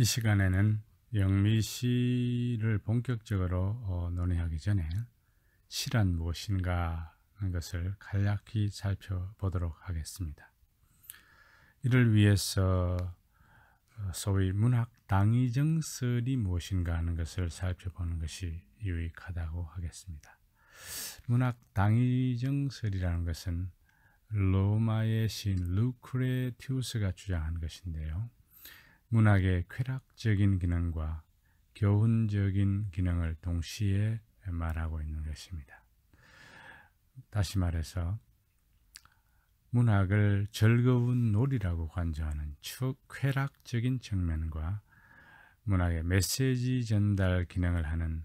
이 시간에는 영미 시를 본격적으로 어, 논의하기 전에 시란 무엇인가 하는 것을 간략히 살펴보도록 하겠습니다. 이를 위해서 어, 소위 문학 당위정설이 무엇인가 하는 것을 살펴보는 것이 유익하다고 하겠습니다. 문학 당위정설이라는 것은 로마의 신 루크레티우스가 주장한 것인데요. 문학의 쾌락적인 기능과 교훈적인 기능을 동시에 말하고 있는 것입니다. 다시 말해서 문학을 즐거운 놀이라고 관조하는 쾌락적인 측면과 문학의 메시지 전달 기능을 하는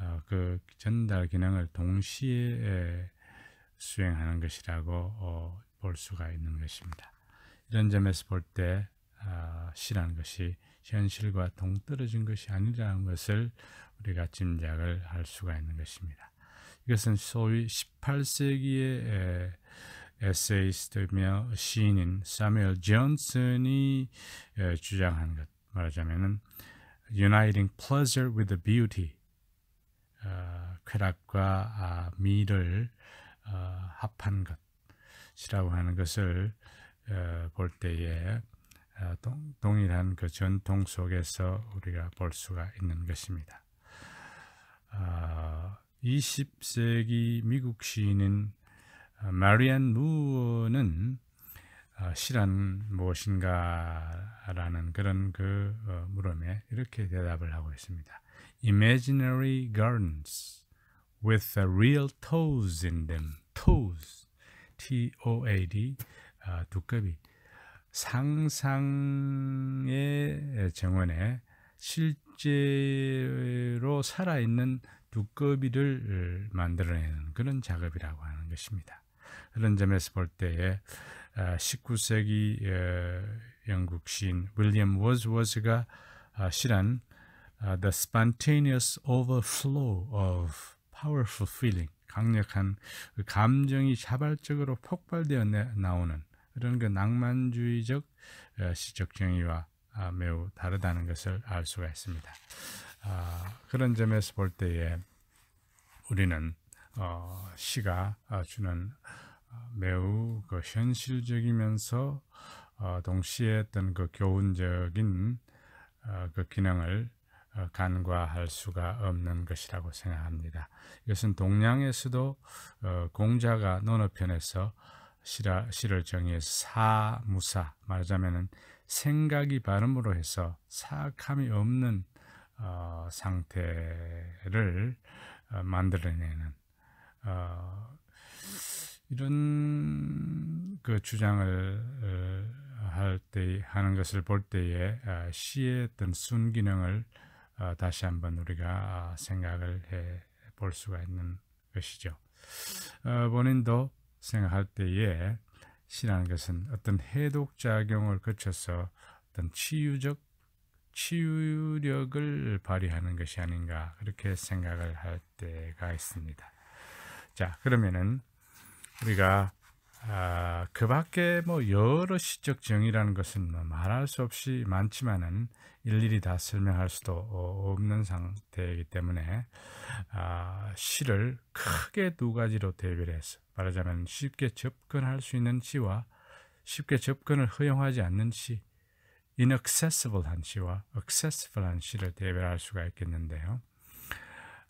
어, 그 전달 기능을 동시에 수행하는 것이라고 어, 볼 수가 있는 것입니다. 이런 점에서 볼때 시라는 아, 것이 현실과 동떨어진 것이 아니라는 것을 우리가 짐작을 할 수가 있는 것입니다. 이것은 소위 18세기의 에세이스트며 시인인 사무엘 존슨이 주장한 것 말하자면은 Uniting Pleasure with the Beauty 어, 쾌락과 아, 미를 어, 합한 것이라고 하는 것을 어, 볼 때에 어, 동, 일한그 전통 속에서 우리가 볼 수가 있는 것입니다. 20세기 어, 미국 시인인 어, 마리안 무어는 실한 무엇인가라는 그런 그 물음에 이렇게 대답을 하고 있습니다. Imaginary gardens with the real toes in them. Toes, T-O-A-D, 두꺼비. 상상의 정원에 실제로 살아있는 두꺼비를 만들어내는 그런 작업이라고 하는 것입니다. 그런 점에서 볼 때에 19세기 아, 어, 영국 시인 윌리엄 워즈워즈가 아, 실한 아, The Spontaneous Overflow of Powerful Feeling 강력한 그 감정이 자발적으로 폭발되어 나오는 이런 그 낭만주의적 어, 시적 정의와 아, 매우 다르다는 것을 알 수가 있습니다. 아, 그런 점에서 볼 때에 우리는 어, 시가 어, 주는 매우 그 현실적이면서 동시에 어떤 그 교훈적인 그 기능을 간과할 수가 없는 것이라고 생각합니다. 이것은 동양에서도 공자가 논어편에서 시라, 시를 정해 의서 사무사 말하자면 생각이 발음으로 해서 사악함이 없는 어, 상태를 어, 만들어내는 어, 이런 그 주장을 어, 할때 하는 것을 볼 때에 어, 시의 어떤 순기능을 어, 다시 한번 우리가 생각을 해 볼 수가 있는 것이죠. 본인도 생각할 때에 신이라는 것은 어떤 해독작용을 거쳐서 어떤 치유적 치유력을 발휘하는 것이 아닌가 그렇게 생각을 할 때가 있습니다. 자 그러면은 우리가 아, 그 밖에 뭐 여러 시적 정의라는 것은 뭐 말할 수 없이 많지만은 일일이 다 설명할 수도 없는 상태이기 때문에 아, 시를 크게 두 가지로 대별 해서 말하자면 쉽게 접근할 수 있는 시와 쉽게 접근을 허용하지 않는 시 inaccessible한 시와 accessible한 시를 대별할 수가 있겠는데요.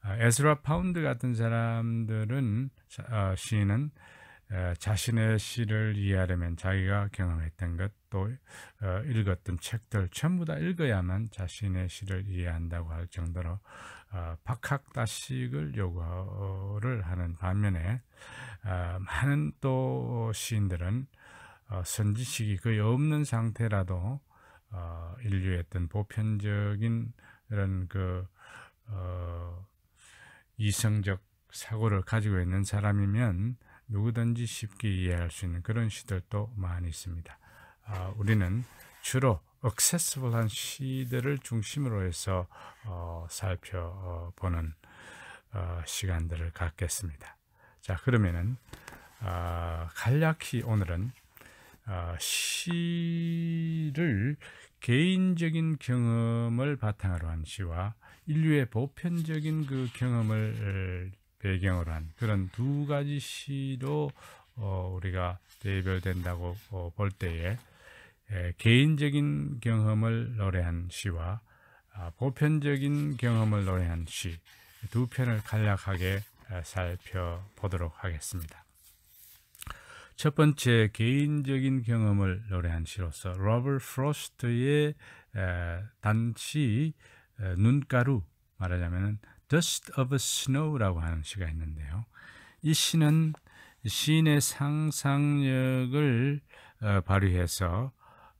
아, 에스라 파운드 같은 사람들은 아, 시인은 자신의 시를 이해하려면 자기가 경험했던 것, 또 어, 읽었던 책들 전부 다 읽어야만 자신의 시를 이해한다고 할 정도로 어, 박학다식을 요구를 하는 반면에 어, 많은 또 시인들은 선지식이 거의 없는 상태라도 인류의 어떤 보편적인 이런 그 이성적 사고를 가지고 있는 사람이면 누구든지 쉽게 이해할 수 있는 그런 시들도 많이 있습니다. 어, 우리는 주로 액세스블한 시들을 중심으로 해서 어, 살펴보는 어, 시간들을 갖겠습니다. 자 그러면은 아, 간략히 오늘은 아, 시를 개인적인 경험을 바탕으로 한 시와 인류의 보편적인 그 경험을 배경으로 한 그런 두 가지 시로 어, 우리가 대별된다고 어, 볼 때에 에, 개인적인 경험을 노래한 시와 아, 보편적인 경험을 노래한 시 두 편을 간략하게 에, 아, 살펴보도록 하겠습니다. 첫 번째 개인적인 경험을 노래한 시로서 로버 프로스트의 에, 단시 눈가루 말하자면 Dust of Snow라고 하는 시가 있는데요. 이 시는 시인의 상상력을 어, 발휘해서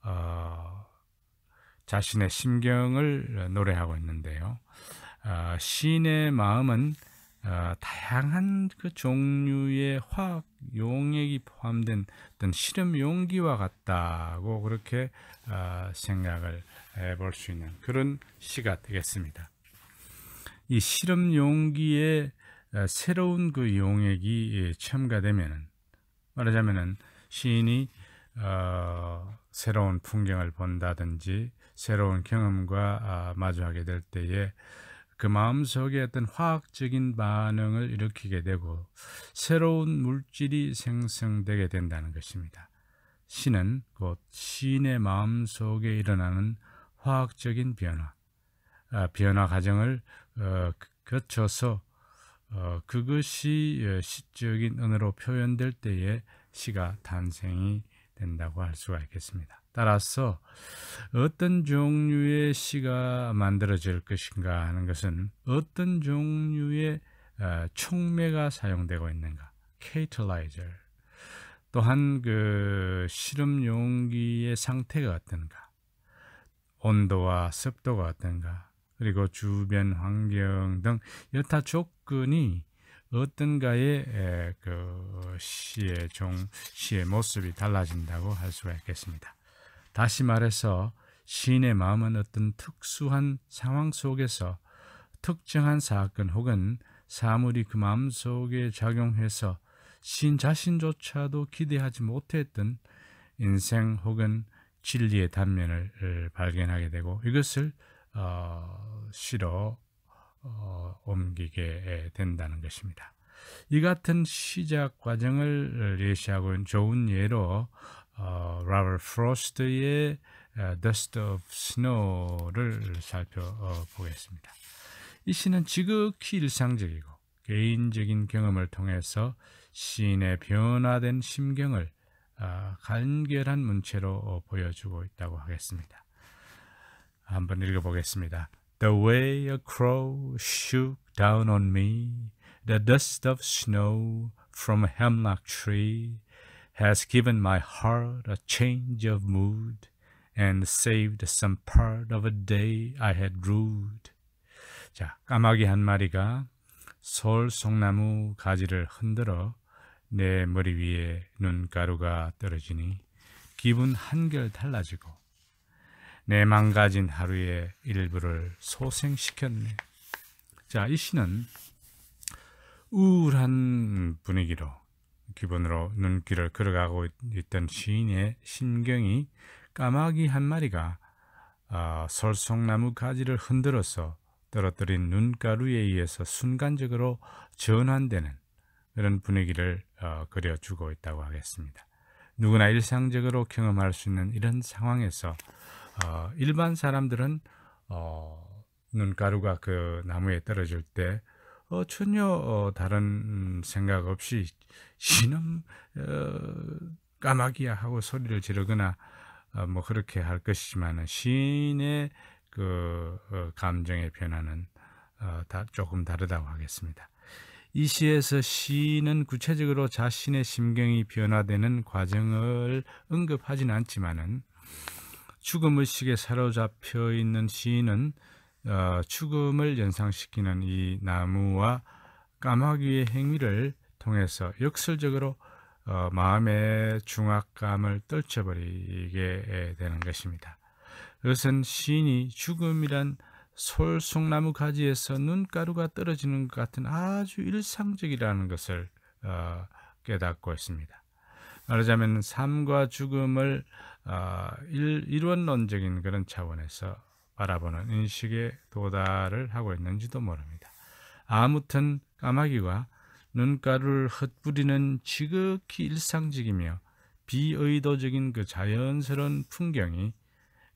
어, 자신의 심경을 노래하고 있는데요. 어, 시인의 마음은 어, 다양한 그 종류의 화학 용액이 포함된 어떤 실험 용기와 같다고 그렇게 어, 생각을 해볼 수 있는 그런 시가 되겠습니다. 이 실험 용기에 어, 새로운 그 용액이 예, 첨가되면 말하자면은 시인이 어, 새로운 풍경을 본다든지 새로운 경험과 아, 마주하게 될 때에 그 마음속에 어떤 화학적인 반응을 일으키게 되고 새로운 물질이 생성되게 된다는 것입니다. 신은 곧 시인의 마음속에 일어나는 화학적인 변화, 아, 변화 과정을 어, 거쳐서 그, 어, 그것이 예, 시적인 언어로 표현될 때에 시가 탄생이 된다고 할 수가 있겠습니다. 따라서 어떤 종류의 시가 만들어질 것인가 하는 것은 어떤 종류의 총매가 어, 사용되고 있는가 케이터라이저 또한 그 실험 용기의 상태가 어떤가 온도와 습도가 어떤가 그리고 주변 환경 등 여타 조건이 어떤가의 그 시의 종 시의 모습이 달라진다고 할 수가 있겠습니다. 다시 말해서 시인의 마음은 어떤 특수한 상황 속에서 특정한 사건 혹은 사물이 그 마음 속에 작용해서 시인 자신조차도 기대하지 못했던 인생 혹은 진리의 단면을 발견하게 되고 이것을 어, 실어 어, 옮기게 된다는 것입니다. 이 같은 시작 과정을 예시하고 있는 좋은 예로 어, 라벌 프로스트의 어, Dust of Snow를 살펴보겠습니다. 이 시는 지극히 일상적이고 개인적인 경험을 통해서 시인의 변화된 심경을 어, 간결한 문체로 보여주고 있다고 하겠습니다. 한번 읽어보겠습니다. The way a crow shook down on me, the dust of snow from a hemlock tree has given my heart a change of mood and saved some part of a day I had rued. 자, 까마귀 한 마리가 서울 송나무 가지를 흔들어 내 머리 위에 눈가루가 떨어지니 기분 한결 달라지고 내 망가진 하루의 일부를 소생시켰네. 자, 이 시는 우울한 분위기로 기본으로 눈길을 걸어가고 있던 시인의 심경이 까마귀 한 마리가 어, 설송나무 가지를 흔들어서 떨어뜨린 눈가루에 의해서 순간적으로 전환되는 그런 분위기를 어, 그려주고 있다고 하겠습니다. 누구나 일상적으로 경험할 수 있는 이런 상황에서 어, 일반 사람들은 어, 눈가루가 그 나무에 떨어질 때 어, 전혀 어, 다른 생각 없이 신음 어, 까마귀야 하고 소리를 지르거나 어, 뭐 그렇게 할 것이지만 신의그 어, 감정의 변화는 어, 다 조금 다르다고 하겠습니다. 이 시에서 시인은 구체적으로 자신의 심경이 변화되는 과정을 언급하진 않지만은 죽음 의식에 사로잡혀 있는 시인은 어, 죽음을 연상시키는 이 나무와 까마귀의 행위를 통해서 역설적으로 어, 마음의 중압감을 떨쳐버리게 되는 것입니다. 그것은 시인이 죽음이란 솔송나무 가지에서 눈가루가 떨어지는 것 같은 아주 일상적이라는 것을 어, 깨닫고 있습니다. 말하자면 삶과 죽음을 어, 일, 원론적인 그런 차원에서 바라보는 인식에 도달을 하고 있는지도 모릅니다. 아무튼 까마귀가 눈가를 헛부리는 지극히 일상적이며 비의도적인 그 자연스러운 풍경이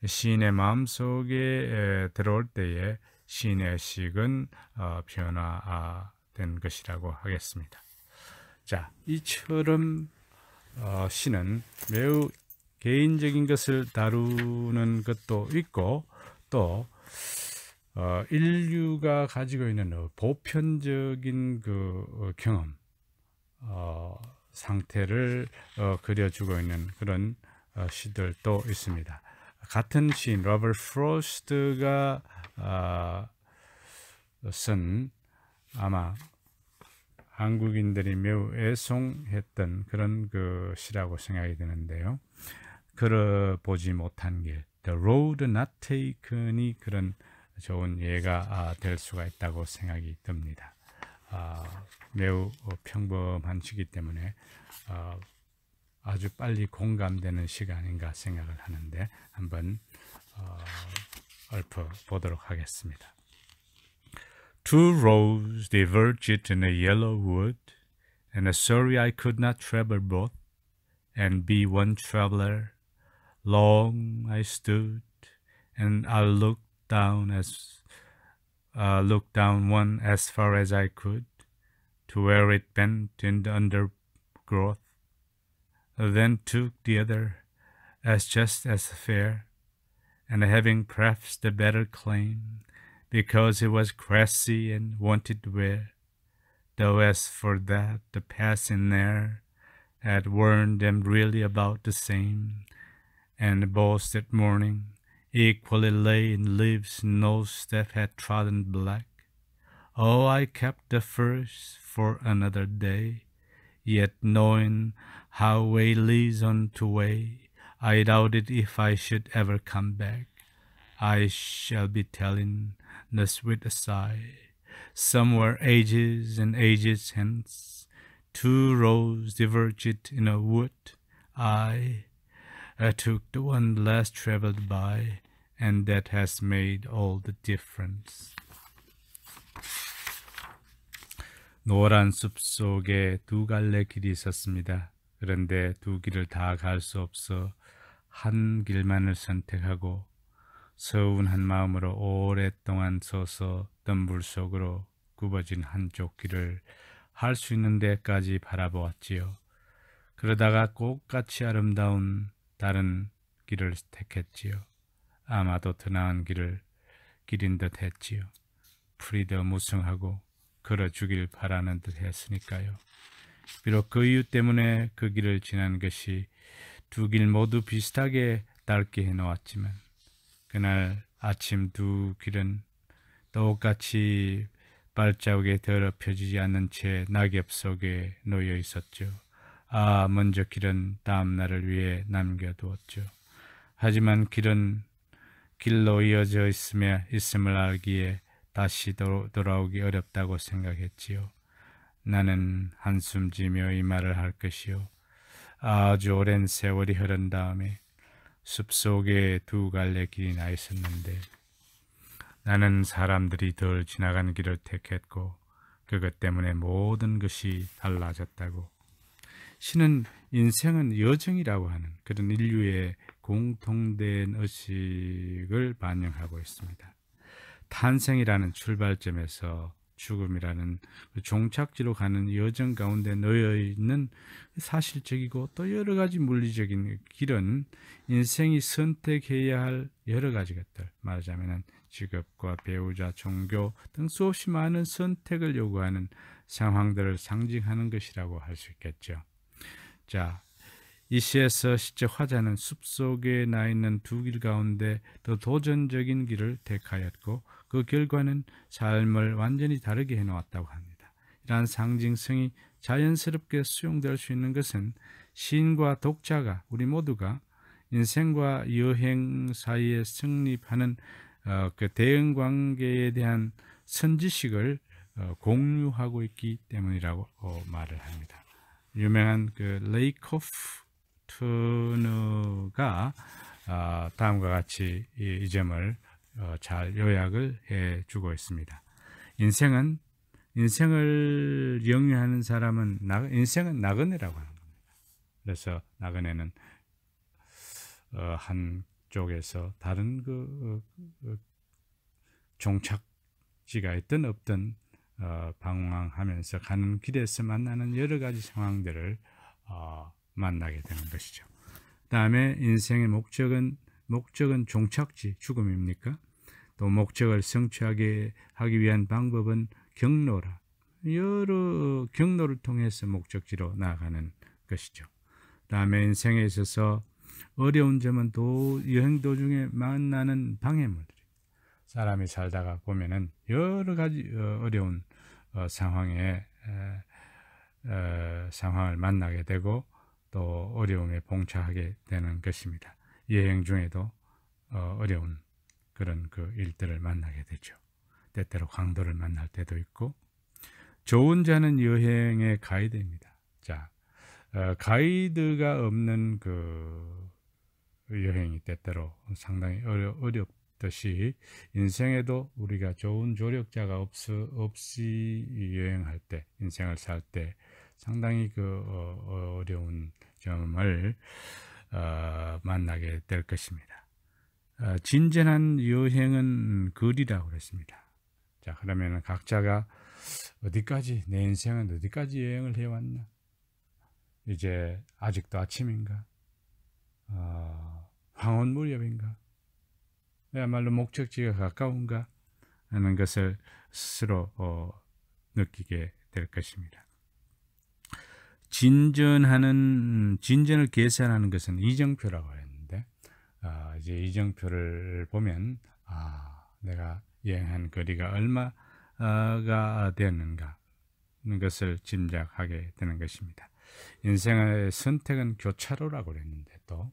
시인의 마음속에 들어올 때에 시인의 식은 어, 변화된 것이라고 하겠습니다. 자, 이처럼 어, 시는 매우 개인적인 것을 다루는 것도 있고 또 어, 인류가 가지고 있는 어, 보편적인 그 어, 경험 어, 상태를 어, 그려주고 있는 그런 어, 시들도 있습니다. 같은 시인 로버 프로스트가 어, 쓴 아마 한국인들이 매우 애송했던 그런 것이라고 생각이 드는데요. 걸어보지 못한 길, The Road Not Taken이 그런 좋은 예가 아, 될 수가 있다고 생각이 듭니다. 아, 매우 평범한 시기 때문에 아, 아주 빨리 공감되는 시간인가 생각을 하는데 한번 어, 읊어보도록 하겠습니다. Two roads diverged in a yellow wood, and a sorry I could not travel both, and be one traveller. Long I stood, and I looked down as uh, looked down one as far as I could, to where it bent in the undergrowth. Then took the other, as just as fair, and having perhaps the better claim, because he was cressy and wanted wear, Though as for that, the passing air had warned them really about the same, and the that morning equally lay in leaves no step had trodden black. Oh, I kept the first for another day, yet knowing how way leads on to way, I doubted if I should ever come back. I shall be telling thus with a sigh. Somewhere ages and ages hence, two roads diverged in a wood. I, I took the one less traveled by, and that has made all the difference. 노란 숲 속에 두 갈래 길이 있었습니다. 그런데 두 길을 다 갈 수 없어 한 길만을 선택하고 서운한 마음으로 오랫동안 서서 덤불 속으로 굽어진 한쪽 귀를 할수 있는 데까지 바라보았지요. 그러다가 꽃같이 아름다운 다른 길을 택했지요. 아마도 더 나은 길을 길인 듯 했지요. 풀이 더 무성하고 걸어주길 바라는 듯 했으니까요. 비록 그 이유 때문에 그 길을 지난 것이 두 길 모두 비슷하게 닳게 해놓았지만 그날 아침 두 길은 똑같이 발자국에 더럽혀지지 않은 채 낙엽 속에 놓여 있었죠. 아, 먼저 길은 다음날을 위해 남겨두었죠. 하지만 길은 길로 이어져 있음에 있음을 알기에 다시 돌아오기 어렵다고 생각했지요. 나는 한숨 지며 이 말을 할 것이요. 아주 오랜 세월이 흐른 다음에 숲속에 두 갈래 길이 나 있었는데 나는 사람들이 덜 지나간 길을 택했고 그것 때문에 모든 것이 달라졌다고 신은 인생은 여정이라고 하는 그런 인류의 공통된 의식을 반영하고 있습니다. 탄생이라는 출발점에서 죽음이라는 그 종착지로 가는 여정 가운데 놓여 있는 사실적이고 또 여러 가지 물리적인 길은 인생이 선택해야 할 여러 가지 것들 말하자면 직업과 배우자, 종교 등 수없이 많은 선택을 요구하는 상황들을 상징하는 것이라고 할 수 있겠죠. 자, 이 시에서 실제 화자는 숲속에 나 있는 두 길 가운데 더 도전적인 길을 택하였고 그 결과는 삶을 완전히 다르게 해놓았다고 합니다. 이러한 상징성이 자연스럽게 수용될 수 있는 것은 시인과 독자가 우리 모두가 인생과 여행 사이에 성립하는 어, 그 대응 관계에 대한 선지식을 어, 공유하고 있기 때문이라고 어, 말을 합니다. 유명한 그 레이코프트너가 아, 다음과 같이 이, 이 점을 어, 잘 요약을 해 주고 있습니다. 인생은 인생을 영위하는 사람은 인생은 나그네라고 하는 겁니다. 그래서 나그네는 어, 한 쪽에서 다른 그, 어, 그 종착지가 있든 없든 방황하면서 가는 길에서 만나는 여러 가지 상황들을 만나게 되는 것이죠. 다음에 인생의 목적은 목적은 종착지 죽음입니까? 또 목적을 성취하게 하기 위한 방법은 경로라. 여러 경로를 통해서 목적지로 나아가는 것이죠. 다음에 인생에 있어서 어려운 점은 도, 여행 도중에 만나는 방해물들. 사람이 살다가 보면은 여러 가지 어, 어려운 어, 상황에 어, 상황을 만나게 되고 또 어려움에 봉착하게 되는 것입니다. 여행 중에도 어려운 그런 그 일들을 만나게 되죠. 때때로 강도를 만날 때도 있고 좋은 자는 여행의 가이드입니다. 자, 어, 가이드가 없는 그 여행이 때때로 상당히 어려, 어렵듯이 인생에도 우리가 좋은 조력자가 없, 없이 여행할 때 인생을 살 때 상당히 그 어, 어, 어려운 점을 어, 만나게 될 것입니다. 어, 진전한 여행은 거리라고 그랬습니다. 자, 그러면 각자가 어디까지 내 인생은 어디까지 여행을 해왔냐? 이제 아직도 아침인가? 어, 황혼 무렵인가? 야말로 목적지가 가까운가? 하는 것을 스스로 어, 느끼게 될 것입니다. 진전하는 진전을 계산하는 것은 이정표라고 해요. 어, 이제 이정표를 보면 아 내가 여행한 거리가 얼마가 되는가 하는 것을 짐작하게 되는 것입니다. 인생의 선택은 교차로라고 그랬는데 또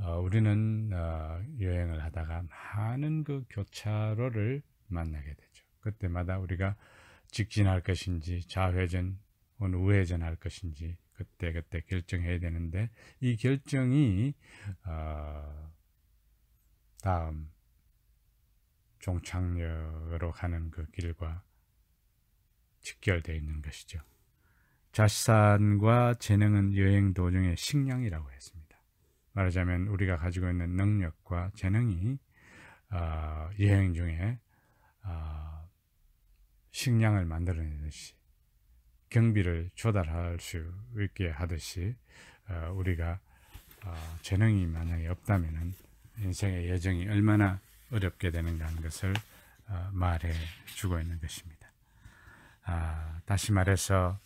어, 우리는 어, 여행을 하다가 많은 그 교차로를 만나게 되죠. 그때마다 우리가 직진할 것인지 좌회전 혹은 우회전할 것인지 그때 그때 결정해야 되는데 이 결정이 어, 다음 종착역으로 가는 그 길과 직결되어 있는 것이죠. 자산과 재능은 여행 도중의 식량이라고 했습니다. 말하자면 우리가 가지고 있는 능력과 재능이 어, 여행 중에 어, 식량을 만들어내듯이 경비를 조달할 수 있게 하듯이 어, 우리가 어, 재능이 만약에 없다면 인생의 여정이 얼마나 어렵게 되는가 하는 것을 어, 말해 주고 있는 것입니다. 아, 다시 말해서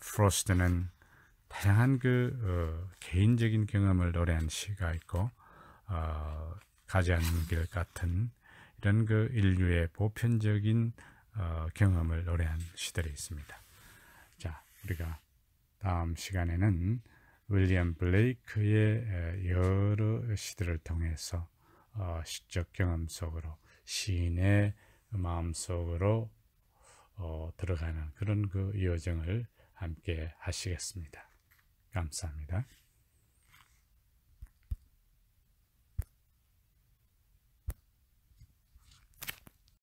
프로스트는 다양한 그 개인적인 경험을 노래한 시가 있고 가지 않는 길 같은 이런 그 인류의 보편적인 어, 경험을 노래한 시들이 있습니다. 자, 우리가 다음 시간에는 윌리엄 블레이크의 여러 시들을 통해서 어, 시적 경험 속으로 시인의 마음 속으로 어, 들어가는 그런 그 여정을 함께 하시겠습니다. 감사합니다.